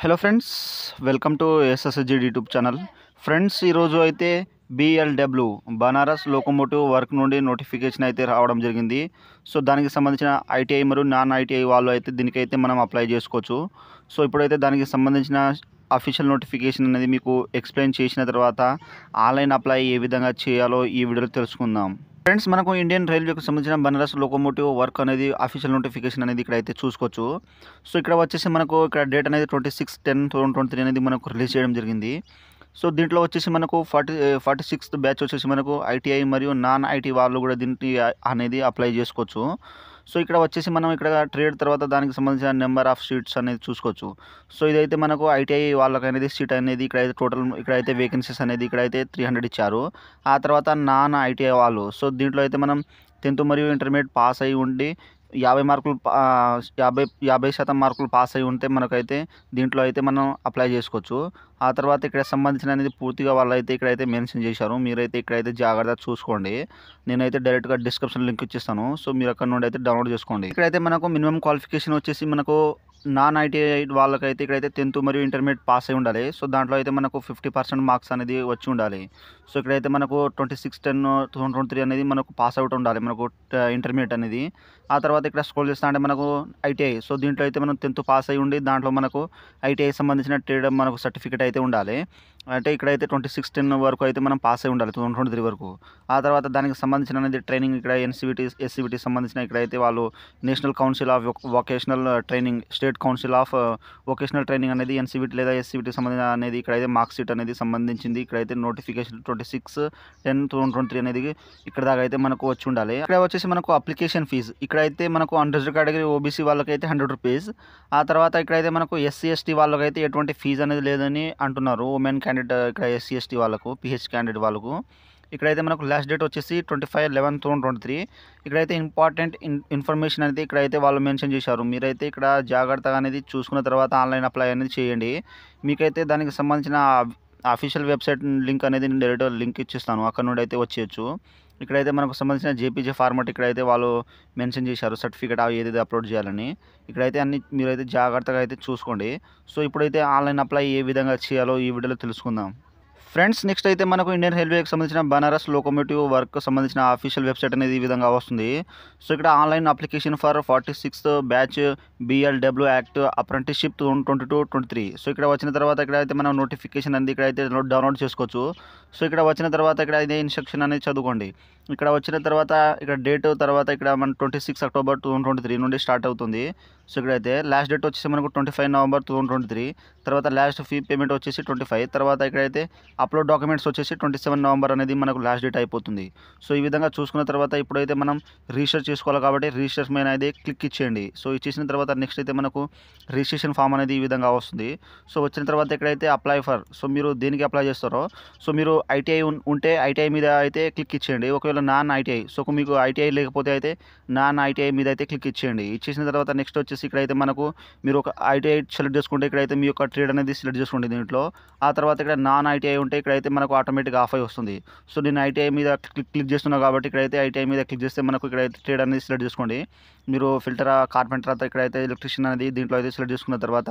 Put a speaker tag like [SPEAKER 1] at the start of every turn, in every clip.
[SPEAKER 1] hello friends welcome to SSG YouTube channel friends ఈరోజు అయితే BLW Banaras locomotive work నుండి notification అయితే రావడం జరిగింది సో దానికి సంబంధించిన ఐటీఐ మరియు నాన్ ఐటీఐ వాళ్ళు అయితే దీనికైతే మనం అప్లై చేసుకోవచ్చు సో ఇప్పుడైతే దానికి సంబంధించిన అఫీషియల్ నోటిఫికేషన్ అనేది మీకు ఎక్స్ప్లెయిన్ చేసిన తర్వాత ఆన్లైన్ అప్లై ఏ విధంగా చేయాలో ఈ వీడియోలో తెలుసుకుందాం ఫ్రెండ్స్ మనకు ఇండియన్ రైల్వేకి సంబంధించిన బనారస్ లోకోమోటివ్ వర్క్ అనేది అఫీషియల్ నోటిఫికేషన్ అనేది ఇక్కడ అయితే చూసుకోవచ్చు సో ఇక్కడ వచ్చేసి మనకు ఇక్కడ డేట్ అనేది twenty six ten twenty three అనేది మనకు రిలీజ్ చేయడం జరిగింది సో దీంట్లో వచ్చేసి మనకు ఫార్టీ ఫార్టీ సిక్స్త్ బ్యాచ్ వచ్చేసి మనకు ఐటీఐ మరియు నాన్ ఐటీ వాళ్ళు కూడా దీనికి అనేది అప్లై చేసుకోవచ్చు సో ఇక్కడ వచ్చేసి మనం ఇక్కడ ట్రేడ్ తర్వాత దానికి సంబంధించిన నెంబర్ ఆఫ్ సీట్స్ అనేది చూసుకోవచ్చు సో ఇదైతే మనకు ఐటీఐ వాళ్ళకి అనేది సీట్ అనేది ఇక్కడ అయితే టోటల్ ఇక్కడైతే వేకెన్సీస్ అనేది ఇక్కడైతే త్రీ హండ్రెడ్ ఇచ్చారు ఆ తర్వాత నాన్ ఐటీఐ వాళ్ళు సో దీంట్లో అయితే మనం టెన్త్ మరియు ఇంటర్మీడియట్ పాస్ అయి ఉండి యాభై మార్కులు యాభై యాభై శాతం మార్కులు పాస్ అయి ఉంటే మనకైతే దీంట్లో అయితే మనం అప్లై చేసుకోవచ్చు ఆ తర్వాత ఇక్కడ సంబంధించిన అనేది పూర్తిగా వాళ్ళు అయితే ఇక్కడైతే మెన్షన్ చేశారు మీరైతే ఇక్కడైతే జాగ్రత్త చూసుకోండి నేనైతే డైరెక్ట్గా డిస్క్రిప్షన్ లింక్ ఇచ్చేస్తాను సో మీరు అక్కడ నుండి అయితే డౌన్లోడ్ చేసుకోండి ఇక్కడైతే మనకు మినిమం క్వాలిఫికేషన్ వచ్చేసి మనకు నాన్ ఐటీఐ వాళ్ళకైతే ఇక్కడైతే టెన్త్ మరియు ఇంటర్మీడియట్ పాస్ అయి ఉండాలి సో దాంట్లో అయితే మనకు ఫిఫ్టీ పర్సెంట్ మార్క్స్ అనేది వచ్చి ఉండాలి సో ఇక్కడైతే మనకు ట్వంటీ సిక్స్ టెన్ త్రీ అనేది మనకు పాస్ అవుట్ ఉండాలి మనకు ఇంటర్మీడియట్ అనేది ఆ తర్వాత ఇక్కడ స్కూల్ చేస్తా అంటే మనకు ఐటీఐ సో దీంట్లో అయితే మనం టెన్త్ పాస్ అయి ఉండి దాంట్లో మనకు ఐటీఐ సంబంధించిన ట్రేడ్ మనకు సర్టిఫికేట్ అయితే ఉండాలి అంటే ఇక్కడైతే ట్వంటీ సిక్స్ టెన్ వరకు అయితే మనం పాస్ అయి ఉండాలి ట్వంటీ త్రీ వరకు ఆ తర్వాత దానికి సంబంధించిన అనేది ట్రైనింగ్ ఇక్కడ ఎన్సీబీటీ ఎస్సీబీటీ సంబంధించిన ఇక్కడైతే వాళ్ళు national council of vocational training state council of vocational training అనేది ఎన్సీబీటీ లేదా ఎస్సీబీటీ సంబంధించిన అనేది ఇక్కడైతే మార్క్ షీట్ అనేది సంబంధించింది ఇక్కడైతే notification twenty six ten twenty three అనేది ఇక్కడ దాకా అయితే మనకు వచ్చి ఉండాలి ఇక్కడ వచ్చేసి మనకు అప్లికేషన్ ఫీజు ఇక్కడైతే మనకు అండర్ కేటగిరీ ఓబీసీ వాళ్ళకైతే హండ్రెడ్ రూపీస్ ఆ తర్వాత ఇక్కడైతే మనకు ఎస్సీ ఎస్టీ వాళ్ళకైతే ఎటువంటి ఫీజు అనేది లేదని అంటున్నారు ఉమెన్ క్యాండిడేట్ క్యాండిడేట్ ఇక్కడ ఎస్సీ ఎస్టీ వాళ్ళకు పిహెచ్ క్యాండిడేట్ వాళ్ళకు ఇక్కడైతే మనకు లాస్ట్ డేట్ వచ్చేసి twenty five eleven two twenty three ఇక్కడైతే ఇంపార్టెంట్ ఇన్ఫర్మేషన్ అనేది ఇక్కడైతే వాళ్ళు మెన్షన్ చేశారు మీరైతే ఇక్కడ జాగ్రత్తగా అనేది చూసుకున్న తర్వాత ఆన్లైన్ అప్లై అనేది చేయండి మీకైతే దానికి సంబంధించిన అఫీషియల్ వెబ్సైట్ లింక్ అనేది నేను డైరెక్ట్ లింక్ ఇచ్చిస్తాను అక్కడ నుండి అయితే వచ్చేయచ్చు ఇక్కడైతే మనకు సంబంధించిన జేపీజే ఫార్మాట్ ఇక్కడైతే వాళ్ళు మెన్షన్ చేశారు సర్టిఫికేట్ అవి ఏదైతే అప్లోడ్ చేయాలని ఇక్కడైతే అన్ని మీరు అయితే జాగ్రత్తగా అయితే చూసుకోండి సో ఇప్పుడైతే ఆన్లైన్ అప్లై ఏ విధంగా చేయాలో ఈ వీడియోలో తెలుసుకుందాం ఫ్రెండ్స్ నెక్స్ట్ అయితే మనకు ఇండియన్ రైల్వేకి సంబంధించిన బనారస్ లోకోమోటివ్ వర్క్ సంబంధించిన అఫీషియల్ వెబ్సైట్ అనేది ఈ విధంగా వస్తుంది సో ఇక్కడ online application for forty sixth batch BLW act apprenticeship twenty two twenty three so ఇక్కడ వచ్చిన తర్వాత ఇక్కడ అయితే మనం నోటిఫికేషన్ అనేది ఇక్కడ అయితే డౌన్లోడ్ చేసుకోవచ్చు సో ఇక్కడ వచ్చిన తర్వాత ఇక్కడ అయితే ఇన్స్ట్రక్షన్ అనేది చదువుకోండి ఇక్కడ వచ్చిన తర్వాత ఇక్కడ డేట్ తర్వాత ఇక్కడ మన twenty six October two twenty three నుండి స్టార్ట్ అవుతుంది సో ఇక్కడైతే లాస్ట్ డేట్ వచ్చేసి మనకు twenty five November two thousand twenty three తర్వాత లాస్ట్ ఫీ పేమెంట్ వచ్చేసి ట్వంటీ ఫైవ్ తర్వాత ఇక్కడైతే అప్లోడ్ డాక్యుమెంట్స్ వచ్చేసి ట్వంటీ సెవెన్ నవంబర్ అనేది మనకు లాస్ట్ డేట్ అయిపోతుంది సో ఈ విధంగా చూసుకున్న తర్వాత ఇప్పుడైతే మనం రిజిస్టర్ చేసుకోవాలి కాబట్టి రిజిస్టర్ మీద అయితే క్లిక్ ఇచ్చేయండి సో ఇచ్చేసిన తర్వాత నెక్స్ట్ అయితే మనకు రిజిస్ట్రేషన్ ఫామ్ అనేది ఈ విధంగా వస్తుంది సో వచ్చిన తర్వాత ఇక్కడైతే అప్లై ఫర్ సో మీరు దేనికి అప్లై చేస్తారో సో మీరు ఐటీఐ ఉంటే ఐటీఐ మీద అయితే క్లిక్ ఇచ్చేయండి ఒకవేళ నాన్ ఐటీఐ సో మీకు ఐటీఐ లేకపోతే అయితే నాన్ ఐటీఐ మీద అయితే క్లిక్ ఇచ్చేయండి ఇచ్చేసిన తర్వాత నెక్స్ట్ వచ్చేసి వచ్చేసి ఇక్కడైతే మనకు మీరు ఒక ఐటీఐ సెలెక్ట్ చేసుకుంటే ఇక్కడైతే మీ యొక్క ట్రేడ్ అనేది సెలెక్ట్ చేసుకోండి దీంట్లో ఆ తర్వాత ఇక్కడ నాన్ ఐటీఐ ఉంటే ఇక్కడైతే మనకు ఆటోమేటిక్గా ఆఫ్ అయి వస్తుంది సో నేను ఐటీఐ మీద క్లిక్ క్లిక్ చేస్తున్నా కాబట్టి ఇక్కడైతే ఐటీఐ మీద క్లిక్ చేస్తే మనకు ఇక్కడైతే ట్రేడ్ అనేది సెలెక్ట్ చేసుకోండి మీరు ఫిల్టర్ కార్పెంటర్ ఇక్కడ ఇక్కడైతే ఎలక్ట్రిషియన్ అనేది దీంట్లో అయితే సెలెక్ట్ చేసుకున్న తర్వాత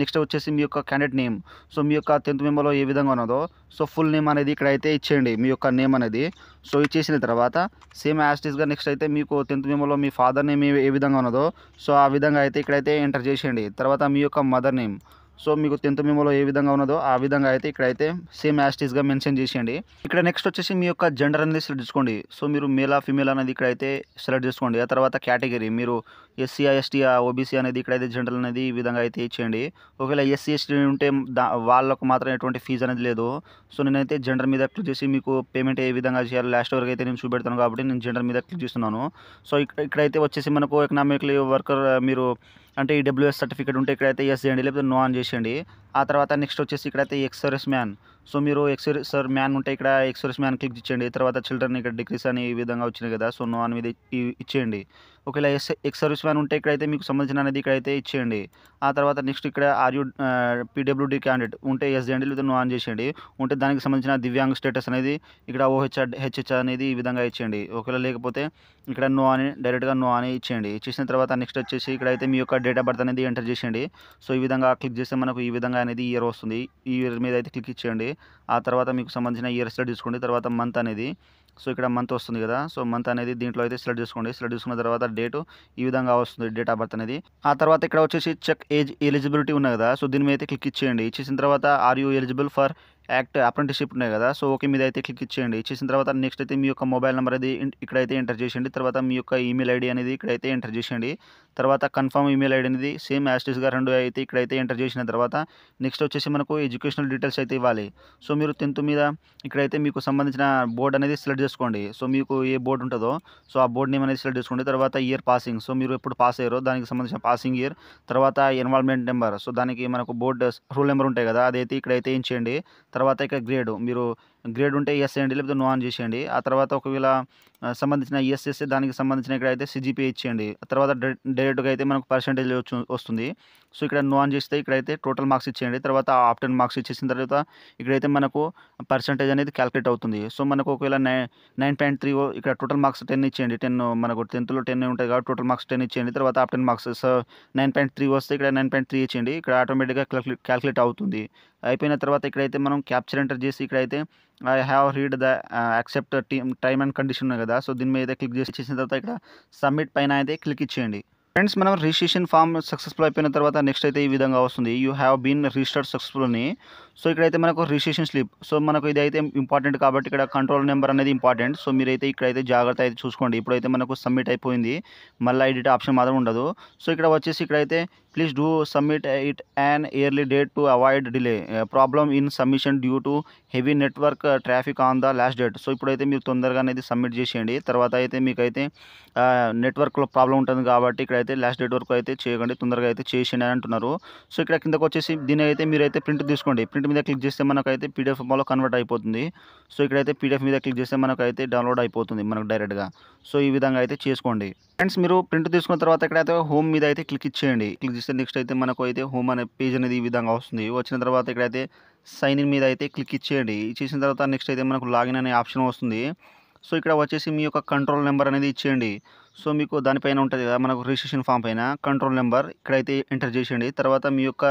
[SPEAKER 1] నెక్స్ట్ వచ్చేసి మీ యొక్క క్యాండిడేట్ నేమ్ సో మీ యొక్క టెన్త్ మెంబర్లో ఏ విధంగా ఉన్నదో సో ఫుల్ నేమ్ అనేది ఇక్కడైతే ఇచ్చేయండి మీ యొక్క నేమ్ అనేది సో ఇచ్చేసిన తర్వాత సేమ్ యాస్టీస్గా నెక్స్ట్ అయితే మీకు టెన్త్ మెంబర్లో మీ ఫాదర్ నేమ్ ఏ విధంగా ఉన్నదో సో ఆ విధంగా అయితే ఇక్కడైతే ఎంటర్ చేసేయండి తర్వాత మీ యొక్క మదర్ నేమ్ సో మీకు టెన్త్ మేమోలో ఏ విధంగా ఉన్నదో ఆ విధంగా అయితే ఇక్కడైతే సేమ్ యాస్టీస్గా మెన్షన్ చేసేయండి ఇక్కడ నెక్స్ట్ వచ్చేసి మీ యొక్క జెండర్ అనేది సెలెక్ట్ చేసుకోండి సో మీరు మేలా ఫిమేల్ అనేది ఇక్కడైతే సెలెక్ట్ చేసుకోండి ఆ తర్వాత కేటగిరీ మీరు ఎస్సీ ఎస్టీ ఓబీసీ అనేది ఇక్కడైతే జనరల్ అనేది ఈ విధంగా అయితే ఇచ్చేయండి ఒకవేళ ఎస్సీ ఎస్టీ ఉంటే దా వాళ్ళకు మాత్రం ఎటువంటి ఫీజు అనేది లేదు సో నేనైతే జనరల్ మీద క్లిక్ చేసి మీకు పేమెంట్ ఏ విధంగా చేయాలి లాస్ట్ వరకు అయితే నేను చూపెడతాను కాబట్టి నేను జనరల్ మీద క్లిక్ చేస్తున్నాను సో ఇక్కడ ఇక్కడైతే వచ్చేసి మనకు ఎకనామిక్లీ వర్కర్ మీరు అంటే ఈ డబ్ల్యూఎస్ సర్టిఫికేట్ ఉంటే ఇక్కడైతే ఎస్ చేయండి లేకపోతే నో ఆన్ చేసేయండి ఆ తర్వాత నెక్స్ట్ వచ్చేసి ఇక్కడైతే ఎక్స్ సర్వీస్ మ్యాన్ సో మీరు ఎక్సైజ్ సార్ మ్యాన్ ఉంటే ఇక్కడ ఎక్సైజ్ మ్యాన్ క్లిక్ ఇచ్చేయండి తర్వాత చిల్డ్రన్ ఇక్కడ డిగ్రీస్ అని ఈ విధంగా వచ్చినాయి కదా సో నో అనేది ఇచ్చేయండి ఒకవేళ ఎక్స్ ఎక్స్ సర్వీస్ మ్యాన్ ఉంటే ఇక్కడైతే మీకు సంబంధించిన అనేది ఇక్కడైతే ఇచ్చేయండి ఆ తర్వాత నెక్స్ట్ ఇక్కడ ఆర్యూ పీడబ్ల్యూడీ క్యాండిడేట్ ఉంటే ఎస్ చేయండి లేదా నో ఆన్ చేసేయండి ఉంటే దానికి సంబంధించిన దివ్యాంగ్ స్టేటస్ అనేది ఇక్కడ ఓహెచ్ఆర్ హెచ్హెచ్ అనేది ఈ విధంగా ఇచ్చేయండి ఒకవేళ లేకపోతే ఇక్కడ నో అని డైరెక్ట్గా నో అని ఇచ్చేయండి ఇచ్చేసిన తర్వాత నెక్స్ట్ వచ్చేసి ఇక్కడ అయితే మీ యొక్క డేట్ ఆఫ్ బర్త్ అనేది ఎంటర్ చేసేయండి సో ఈ విధంగా క్లిక్ చేస్తే మనకు ఈ విధంగా అనేది ఇయర్ వస్తుంది ఈ ఇయర్ మీద అయితే క్లిక్ ఇచ్చేయండి ఆ తర్వాత మీకు సంబంధించిన ఇయర్ సెలెక్ట్ చేసుకోండి తర్వాత మంత్ అనేది సో ఇక్కడ మంత్ వస్తుంది కదా సో మంత్ అనేది దీంట్లో అయితే సెలెక్ట్ చేసుకోండి సెలెక్ట్ చేసుకున్న తర్వాత డేటు ఈ విధంగా వస్తుంది డేట్ ఆఫ్ బర్త్ అనేది ఆ తర్వాత ఇక్కడ వచ్చేసి చెక్ ఏజ్ ఎలిజిబిలిటీ ఉన్నాయి కదా సో దీని మీద అయితే క్లిక్ ఇచ్చేయండి ఇచ్చేసిన తర్వాత are you eligible for act apprenticeship ఉన్నాయి కదా సో ఓకే మీద అయితే క్లిక్ ఇచ్చేయండి ఇచ్చేసిన తర్వాత నెక్స్ట్ అయితే మీ యొక్క మొబైల్ నెంబర్ అది ఇక్కడైతే ఎంటర్ చేసేయండి తర్వాత మీ యొక్క ఈమెయిల్ ఐడి అనేది ఇక్కడైతే ఎంటర్ చేసేయండి తర్వాత కన్ఫర్మ్ ఈమెయిల్ ఐడి అనేది సేమ్ యాస్టిస్గా రెండు అయితే ఇక్కడైతే ఎంటర్ చేసిన తర్వాత నెక్స్ట్ వచ్చేసి మనకు ఎడ్యుకేషనల్ డీటెయిల్స్ అయితే ఇవ్వాలి సో మీరు టెన్త్ మీద ఇక్కడైతే మీకు సంబంధించిన బోర్డ్ అనేది సెలెక్ట్ చేసుకోండి సో మీకు ఏ బోర్డు ఉంటుందో సో ఆ బోర్డు నేమ్ అనేది సెలెక్ట్ చేసుకోండి తర్వాత ఇయర్ పాసింగ్ సో మీరు ఎప్పుడు పాస్ అయ్యారో దానికి సంబంధించిన పాసింగ్ ఇయర్ తర్వాత ఎన్వాల్వ్మెంట్ నెంబర్ సో దానికి మనకు బోర్డు రూల్ నెంబర్ ఉంటాయి కదా అదైతే ఇక్కడైతే ఏం చేయండి తర్వాత ఇక గ్రేడు మీరు గ్రేడ్ ఉంటే ఎస్ చేయండి లేకపోతే నో ఆన్ చేసేయండి ఆ తర్వాత ఒకవేళ సంబంధించిన ఎస్ చేస్తే దానికి సంబంధించిన ఇక్కడ అయితే సిజిపి ఇచ్చేయండి తర్వాత డైరెక్ట్గా అయితే మనకు పర్సంటేజ్ వస్తుంది సో ఇక్కడ నో ఆన్ చేస్తే ఇక్కడైతే టోటల్ మార్క్స్ ఇచ్చేయండి తర్వాత టెన్ మార్క్స్ ఇచ్చేసిన తర్వాత ఇక్కడైతే మనకు పర్సంటేజ్ అనేది క్యాలిక్యులేట్ అవుతుంది సో మనకు ఒకవేళ నైన్ నైన్ పాయింట్ త్రీ ఇక్కడ టోటల్ మార్క్స్ టెన్ ఇచ్చేయండి టెన్ మనకు టెన్త్లో టెన్ ఉంటాయి కాబట్టి టోటల్ మార్క్స్ టెన్ ఇచ్చేయండి తర్వాత ten marks nine point three వస్తే ఇక్కడ నైన్ పాయింట్ త్రీ ఇచ్చేయండి ఇక్కడ ఆటోమేటిక్గా క్యాలిక్యులేట్ అవుతుంది అయిపోయిన తర్వాత ఇక్కడైతే మనం క్యాప్చర్ ఎంటర్ చేసి ఇక్కడైతే I have read the accept team time and condition ఉన్నాయి కదా సో దీని మీద క్లిక్ చేసి చేసిన తర్వాత ఇక్కడ సబ్మిట్ పైన అయితే క్లిక్ ఇచ్చేయండి ఫ్రెండ్స్ మనం రిజిస్ట్రేషన్ ఫామ్ సక్సెస్ఫుల్ అయిపోయిన తర్వాత నెక్స్ట్ అయితే ఈ విధంగా వస్తుంది you have been registered successful అని సో ఇక్కడైతే మనకు రిజిస్ట్రేషన్ స్లిప్ సో మనకు ఇది అయితే ఇంపార్టెంట్ కాబట్టి ఇక్కడ కంట్రోల్ నెంబర్ అనేది ఇంపార్టెంట్ సో మీరైతే ఇక్కడైతే జాగ్రత్త అయితే చూసుకోండి ఇప్పుడైతే మనకు సబ్మిట్ అయిపోయింది మళ్ళీ ఐడి ఆప్షన్ మాత్రం ఉండదు సో ఇక్కడ వచ్చేసి ఇక్కడైతే please do submit it an early date to avoid delay problem in submission due to heavy network traffic on the last date so ఇప్పుడైతే మీరు తొందరగా అనేది సబ్మిట్ చేసేయండి తర్వాత అయితే మీకైతే నెట్వర్క్లో ప్రాబ్లం ఉంటుంది కాబట్టి ఇక్కడైతే లాస్ట్ డేట్ వరకు అయితే చేయకండి తొందరగా అయితే చేసేయండి అని అంటున్నారు సో ఇక్కడ కిందకు వచ్చేసి దీని అయితే మీరు అయితే ప్రింట్ తీసుకోండి ప్రింట్ డాక్యుమెంట్ మీద క్లిక్ చేస్తే మనకైతే పీడిఎఫ్ ఫామ్లో కన్వర్ట్ అయిపోతుంది సో ఇక్కడైతే పీడిఎఫ్ మీద క్లిక్ చేస్తే మనకైతే డౌన్లోడ్ అయిపోతుంది మనకు డైరెక్ట్గా సో ఈ విధంగా అయితే చేసుకోండి ఫ్రెండ్స్ మీరు ప్రింట్ తీసుకున్న తర్వాత ఇక్కడైతే హోమ్ మీద అయితే క్లిక్ ఇచ్చేయండి క్లిక్ చేస్తే నెక్స్ట్ అయితే మనకు అయితే హోమ్ అనే పేజ్ అనేది ఈ విధంగా వస్తుంది వచ్చిన తర్వాత ఇక్కడైతే సైన్ ఇన్ మీద అయితే క్లిక్ ఇచ్చేయండి ఇచ్చేసిన తర్వాత నెక్స్ట్ అయితే మనకు లాగిన్ అనే ఆప్షన్ వస్తుంది సో ఇక్కడ వచ్చేసి మీ యొక్క కంట్రోల్ నెంబర్ అనేది ఇచ్చేయండి సో మీకు దానిపైన ఉంటుంది కదా మనకు రిజిస్ట్రేషన్ ఫామ్ పైన కంట్రోల్ నెంబర్ ఇక్కడైతే ఎంటర్ చేసేయండి తర్వాత మీ యొక్క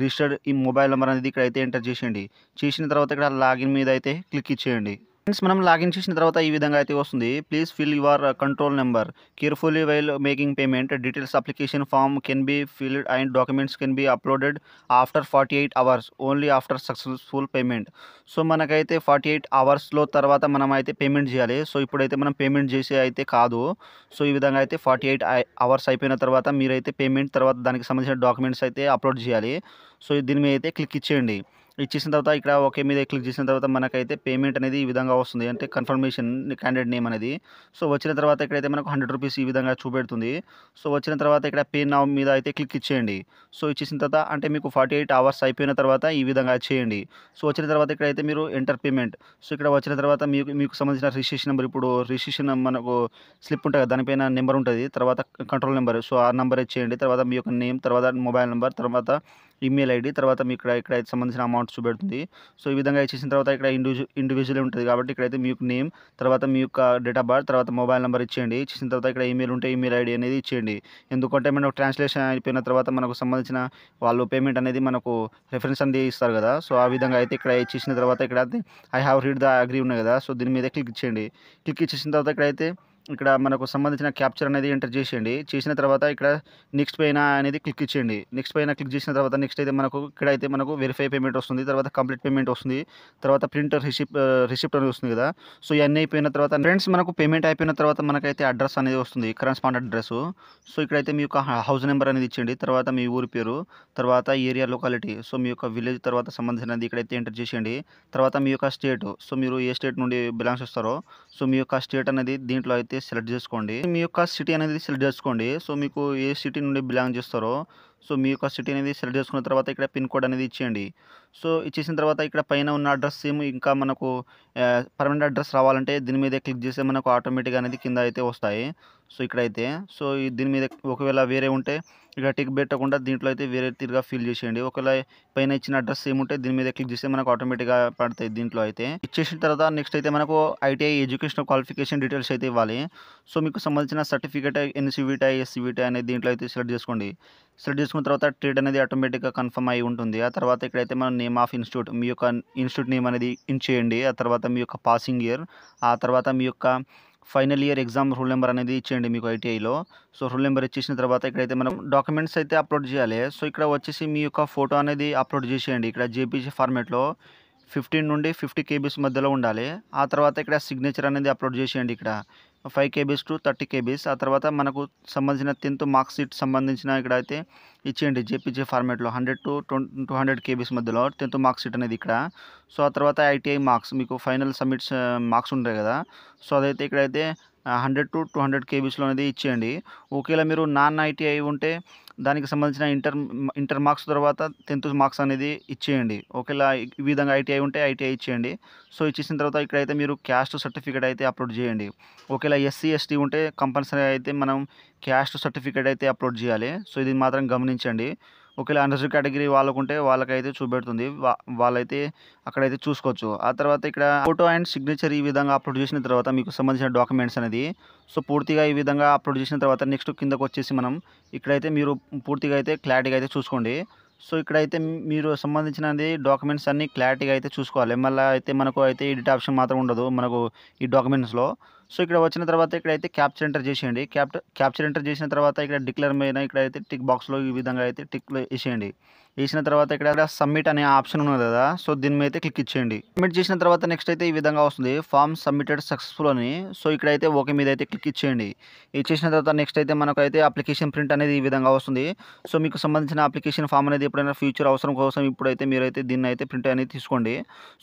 [SPEAKER 1] రిజిస్టర్డ్ ఈ మొబైల్ నెంబర్ అనేది ఇక్కడైతే ఎంటర్ చేసేయండి చేసిన తర్వాత ఇక్కడ లాగిన్ మీద అయితే క్లిక్ ఇచ్చేయండి ఫ్రెండ్స్ మనం లాగిన్ చేసిన తర్వాత ఈ విధంగా అయితే వస్తుంది please fill your control number carefully while making payment details application form can be filled and documents can be uploaded after forty eight hours only after successful payment so మనకైతే forty eight అవర్స్లో తర్వాత మనం అయితే payment చేయాలి so ఇప్పుడైతే మనం payment చేసే అయితే కాదు సో ఈ విధంగా అయితే ఫార్టీ ఎయిట్ అవర్స్ అయిపోయిన తర్వాత మీరైతే పేమెంట్ తర్వాత దానికి సంబంధించిన డాక్యుమెంట్స్ అయితే అప్లోడ్ చేయాలి సో దీని మీద అయితే క్లిక్ ఇచ్చేయండి ఇచ్చేసిన తర్వాత ఇక్కడ ఓకే మీద క్లిక్ చేసిన తర్వాత మనకైతే పేమెంట్ అనేది ఈ విధంగా వస్తుంది అంటే కన్ఫర్మేషన్ క్యాండిడేట్ నేమ్ అనేది సో వచ్చిన తర్వాత ఇక్కడైతే మనకు హండ్రెడ్ రూపీస్ ఈ విధంగా చూపెడుతుంది సో వచ్చిన తర్వాత ఇక్కడ పే నా మీద అయితే క్లిక్ ఇచ్చేయండి సో ఇచ్చేసిన తర్వాత అంటే మీకు ఫార్టీ ఎయిట్ అవర్స్ అయిపోయిన తర్వాత ఈ విధంగా చేయండి సో వచ్చిన తర్వాత ఇక్కడైతే మీరు ఎంటర్ పేమెంట్ సో ఇక్కడ వచ్చిన తర్వాత మీకు మీకు సంబంధించిన రిజిస్ట్రేషన్ నెంబర్ ఇప్పుడు రిజిస్ట్రేషన్ మనకు స్లిప్ ఉంటుంది దానిపైన నెంబర్ ఉంటుంది తర్వాత కంట్రోల్ నెంబర్ సో ఆ నెంబర్ ఇచ్చేయండి తర్వాత మీ యొక్క నేమ్ తర్వాత మొబైల్ నెంబర్ తర్వాత ఈమెయిల్ ఐడి తర్వాత మీ ఇక్కడ ఇక్కడ సంబంధించిన అమౌంట్ చూపెడుతుంది సో ఈ విధంగా ఇచ్చేసిన తర్వాత ఇక్కడ ఇండివిజువల్ ఉంటుంది కాబట్టి ఇక్కడైతే మీకు నేమ్ తర్వాత మీ యొక్క డేట్ ఆఫ్ బర్త్ తర్వాత మొబైల్ నెంబర్ ఇచ్చేయండి ఇచ్చిన తర్వాత ఇక్కడ ఈమెయిల్ ఉంటే ఈమెయిల్ ఐడి అనేది ఇచ్చేయండి ఎందుకంటే మనకు ట్రాన్స్లేషన్ అయిపోయిన తర్వాత మనకు సంబంధించిన వాళ్ళు పేమెంట్ అనేది మనకు రెఫరెన్స్ అనేది ఇస్తారు కదా సో ఆ విధంగా అయితే ఇక్కడ ఇచ్చేసిన తర్వాత ఇక్కడ I have read the agree ఉన్నాయి కదా సో దీని మీద క్లిక్ ఇచ్చేయండి క్లిక్ ఇచ్చేసిన తర్వాత ఇక్కడైతే ఇక్కడ మనకు సంబంధించిన క్యాప్చర్ అనేది ఎంటర్ చేసేయండి చేసిన తర్వాత ఇక్కడ నెక్స్ట్ పైన అనేది క్లిక్ ఇచ్చేయండి నెక్స్ట్ పైన క్లిక్ చేసిన తర్వాత నెక్స్ట్ అయితే మనకు ఇక్కడ అయితే మనకు వెరిఫై పేమెంట్ వస్తుంది తర్వాత కంప్లీట్ పేమెంట్ వస్తుంది తర్వాత ప్రింటర్ రిసిప్ట్ రిసిప్ట్ అనేది వస్తుంది కదా సో ఇవన్నీ అయిపోయిన తర్వాత ఫ్రెండ్స్ మనకు పేమెంట్ అయిపోయిన తర్వాత మనకైతే అడ్రస్ అనేది వస్తుంది కరెస్పాండ్ అడ్రస్ సో ఇక్కడైతే మీ యొక్క హౌస్ నెంబర్ అనేది ఇచ్చేయండి తర్వాత మీ ఊరి పేరు తర్వాత ఏరియా లొకాలిటీ సో మీ యొక్క విలేజ్ తర్వాత సంబంధించినది ఇక్కడైతే ఎంటర్ చేసేయండి తర్వాత మీ యొక్క స్టేట్ సో మీరు ఏ స్టేట్ నుండి బిలాంగ్స్ వస్తారో సో మీ యొక్క స్టేట్ అనేది దీంట్లో అయితే అయితే సెలెక్ట్ చేసుకోండి మీ యొక్క సిటీ అనేది సెలెక్ట్ చేసుకోండి సో మీకు ఏ సిటీ నుండి బిలాంగ్ చేస్తారో సో మీ యొక్క సిటీ అనేది సెలెక్ట్ చేసుకున్న తర్వాత ఇక్కడ పిన్ కోడ్ అనేది ఇచ్చేయండి సో ఇచ్చేసిన తర్వాత ఇక్కడ పైన ఉన్న అడ్రస్ సేమ్ ఇంకా మనకు పర్మనెంట్ అడ్రస్ రావాలంటే దీని మీద క్లిక్ చేస్తే మనకు ఆటోమేటిక్గా అనేది కింద అయితే వస్తాయి సో ఇక్కడైతే సో దీని మీద ఒకవేళ వేరే ఉంటే ఇక్కడ టిక్ పెట్టకుండా దీంట్లో అయితే వేరే తీరుగా ఫిల్ చేసేయండి ఒకవేళ పైన ఇచ్చిన అడ్రస్ ఉంటే దీని మీద క్లిక్ చేస్తే మనకు ఆటోమేటిక్గా పడతాయి దీంట్లో అయితే ఇచ్చేసిన తర్వాత నెక్స్ట్ అయితే మనకు ఐటీఐ ఎడ్యుకేషనల్ క్వాలిఫికేషన్ డీటెయిల్స్ అయితే ఇవ్వాలి సో మీకు సంబంధించిన సర్టిఫికేట్ ఎన్సీవిటీ ఎస్సీవిటీ అనేది దీంట్లో అయితే సెలెక్ట్ చేసుకోండి సెలెక్ట్ చేసుకున్న తర్వాత ట్రేడ్ అనేది ఆటోమేటిక్గా కన్ఫర్మ్ అయి ఉంటుంది ఆ తర్వాత ఇక్కడైతే మనం నేమ్ ఆఫ్ ఇన్స్టిట్యూట్ మీ యొక్క ఇన్స్టిట్యూట్ నేమ్ అనేది ఇన్ చేయండి ఆ తర్వాత మీ యొక్క పాసింగ్ ఇయర్ ఆ తర్వాత మీ యొక్క final year exam roll number అనేది ఇచ్చేయండి మీకు ఐటీఐలో సో రూల్ నెంబర్ ఇచ్చేసిన తర్వాత ఇక్కడైతే మనం డాక్యుమెంట్స్ అయితే అప్లోడ్ చేయాలి సో ఇక్కడ వచ్చేసి మీ యొక్క ఫోటో అనేది అప్లోడ్ చేసేయండి ఇక్కడ జేపీజీ ఫార్మేట్లో ఫిఫ్టీన్ నుండి ఫిఫ్టీ కేబీస్ మధ్యలో ఉండాలి ఆ తర్వాత ఇక్కడ సిగ్నేచర్ అనేది అప్లోడ్ చేసేయండి ఇక్కడ five KBs to thirty KBs ఆ తర్వాత మనకు సంబంధించిన టెన్త్ మార్క్స్ షీట్ సంబంధించిన ఇక్కడ అయితే ఇచ్చేయండి జేపీజీ ఫార్మాట్లో hundred to two hundred KBs మధ్యలో టెన్త్ మార్క్స్ షీట్ అనేది ఇక్కడ సో ఆ తర్వాత ఐటీఐ మార్క్స్ మీకు ఫైనల్ సబ్మిట్స్ మార్క్స్ ఉంటాయి కదా సో అదైతే ఇక్కడైతే హండ్రెడ్ టు టూ హండ్రెడ్ కేబీస్లో అనేది ఇచ్చేయండి ఒకవేళ మీరు నాన్ ఐటీఐ ఉంటే దానికి సంబంధించిన ఇంటర్ ఇంటర్ మార్క్స్ తర్వాత టెన్త్ మార్క్స్ అనేది ఇచ్చేయండి ఒకవేళ ఈ విధంగా ఐటీఐ ఉంటే ఐటీఐ ఇచ్చేయండి సో ఇచ్చేసిన తర్వాత ఇక్కడైతే మీరు క్యాస్ట్ సర్టిఫికేట్ అయితే అప్లోడ్ చేయండి ఒకవేళ ఎస్సీ ఎస్టీ ఉంటే కంపల్సరీ అయితే మనం క్యాస్ట్ సర్టిఫికేట్ అయితే అప్లోడ్ చేయాలి సో ఇది మాత్రం గమనించండి ఒకవేళ అండర్స్టూడ్ కేటగిరీ వాళ్ళకుంటే వాళ్ళకైతే చూపెడుతుంది వాళ్ళైతే అక్కడైతే చూసుకోవచ్చు ఆ తర్వాత ఇక్కడ ఫోటో అండ్ సిగ్నేచర్ ఈ విధంగా అప్లోడ్ చేసిన తర్వాత మీకు సంబంధించిన డాక్యుమెంట్స్ అనేది సో పూర్తిగా ఈ విధంగా అప్లోడ్ చేసిన తర్వాత నెక్స్ట్ కిందకు వచ్చేసి మనం ఇక్కడైతే మీరు పూర్తిగా అయితే క్లారిటీగా అయితే చూసుకోండి సో ఇక్కడైతే మీరు సంబంధించినది డాక్యుమెంట్స్ అన్నీ క్లారిటీగా అయితే చూసుకోవాలి మళ్ళీ అయితే మనకు అయితే ఎడిట్ ఆప్షన్ మాత్రం ఉండదు మనకు ఈ డాక్యుమెంట్స్లో సో ఇక్కడ వచ్చిన తర్వాత ఇక్కడైతే క్యాప్చర్ ఎంటర్ చేసేయండి క్యాప్ క్యాప్చర్ ఎంటర్ చేసిన తర్వాత ఇక్కడ డిక్లేర్ మీద ఇక్కడైతే టిక్ బాక్స్లో ఈ విధంగా అయితే టిక్లో వేసేయండి వేసిన తర్వాత ఇక్కడ సబ్మిట్ అనే ఆప్షన్ ఉన్నది కదా సో దీని మీద అయితే క్లిక్ ఇచ్చేయండి సబ్మిట్ చేసిన తర్వాత నెక్స్ట్ అయితే ఈ విధంగా వస్తుంది ఫామ్ సబ్మిటెడ్ సక్సెస్ఫుల్ అని సో ఇక్కడైతే ఓకే మీద అయితే క్లిక్ ఇచ్చేయండి ఇచ్చేసిన తర్వాత నెక్స్ట్ అయితే మనకు అయితే అప్లికేషన్ ప్రింట్ అనేది ఈ విధంగా వస్తుంది సో మీకు సంబంధించిన అప్లికేషన్ ఫామ్ అనేది ఎప్పుడైనా ఫ్యూచర్ అవసరం కోసం ఇప్పుడైతే మీరు అయితే దీన్ని అయితే ప్రింట్ అనేది తీసుకోండి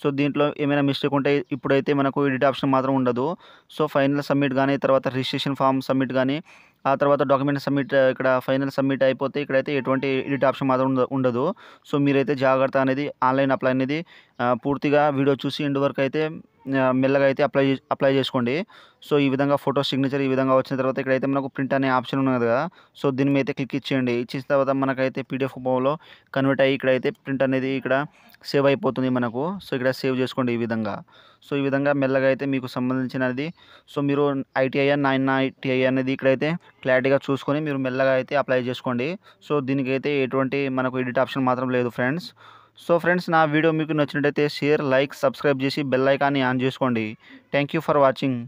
[SPEAKER 1] సో దీంట్లో ఏమైనా మిస్టేక్ ఉంటే ఇప్పుడైతే మనకు ఎడిట్ ఆప్షన్ మాత్రం ఉండదు సో ఫైనల్ సబ్మిట్ కానీ తర్వాత రిజిస్ట్రేషన్ ఫామ్ సబ్మిట్ కానీ ఆ తర్వాత డాక్యుమెంట్ సబ్మిట్ ఇక్కడ ఫైనల్ సబ్మిట్ అయిపోతే ఇక్కడైతే ఎటువంటి ఎడిట్ ఆప్షన్ మాత్రం ఉండదు సో మీరైతే జాగ్రత్త అనేది ఆన్లైన్ అప్లై అనేది పూర్తిగా వీడియో చూసి ఇంటి వరకు అయితే మెల్లగా అయితే అప్లై అప్లై చేసుకోండి సో ఈ విధంగా ఫోటో సిగ్నేచర్ ఈ విధంగా వచ్చిన తర్వాత ఇక్కడైతే మనకు ప్రింట్ అనే ఆప్షన్ ఉన్నది కదా సో దీని మీద క్లిక్ ఇచ్చేయండి ఇచ్చిన తర్వాత మనకైతే పీడిఎఫ్ ఫామ్లో కన్వర్ట్ అయ్యి ఇక్కడైతే ప్రింట్ అనేది ఇక్కడ సేవ్ అయిపోతుంది మనకు సో ఇక్కడ సేవ్ చేసుకోండి ఈ విధంగా సో ఈ విధంగా మెల్లగా అయితే మీకు సంబంధించినది సో మీరు ఐటీఐ నైన్ ఐటీఐ అనేది ఇక్కడైతే క్లారిటీగా చూసుకొని మీరు మెల్లగా అయితే అప్లై చేసుకోండి సో దీనికైతే ఎటువంటి మనకు ఎడిట్ ఆప్షన్ మాత్రం లేదు ఫ్రెండ్స్ సో ఫ్రెండ్స్ నా వీడియో మీకు నచ్చినట్టయితే షేర్ లైక్ సబ్స్క్రైబ్ చేసి బెల్ ఐకాన్ని ఆన్ చేసుకోండి థ్యాంక్ యూ ఫర్ వాచింగ్